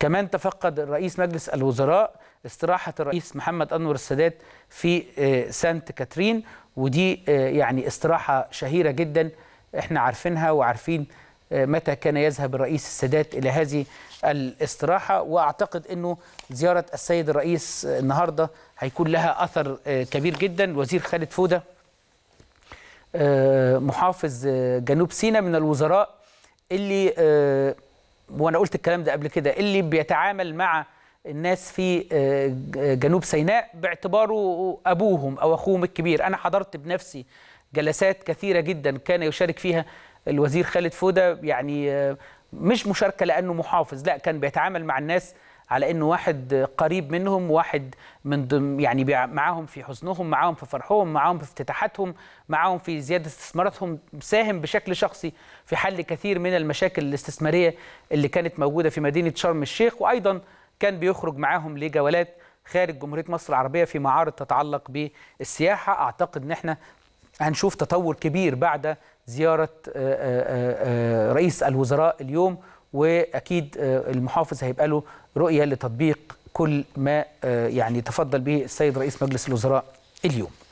كمان تفقد رئيس مجلس الوزراء استراحة الرئيس محمد أنور السادات في آه، سانت كاترين ودي آه، يعني استراحة شهيرة جدا احنا عارفينها وعارفين آه، متى كان يذهب الرئيس السادات إلى هذه الاستراحة وأعتقد أنه زيارة السيد الرئيس النهاردة هيكون لها أثر كبير جدا وزير خالد فودة محافظ جنوب سيناء من الوزراء اللي وانا قلت الكلام ده قبل كده اللي بيتعامل مع الناس في آه، جنوب سيناء باعتباره ابوهم او اخوهم الكبير انا حضرت بنفسي جلسات كثيره جدا كان يشارك فيها الوزير خالد فوده يعني آه، مش مشاركه لانه محافظ لا كان بيتعامل مع الناس على انه واحد قريب منهم واحد من ضمن يعني معاهم في حزنهم معاهم في فرحهم معاهم في افتتاحاتهم معاهم في زياده استثماراتهم ساهم بشكل شخصي في حل كثير من المشاكل الاستثماريه اللي كانت موجوده في مدينه شرم الشيخ وايضا كان بيخرج معاهم لجولات خارج جمهوريه مصر العربيه في معارض تتعلق بالسياحه اعتقد ان احنا هنشوف تطور كبير بعد زيارة آه، آه، آه، رئيس الوزراء اليوم وأكيد المحافظ هيبقى له رؤية لتطبيق كل ما يعني تفضل به السيد رئيس مجلس الوزراء اليوم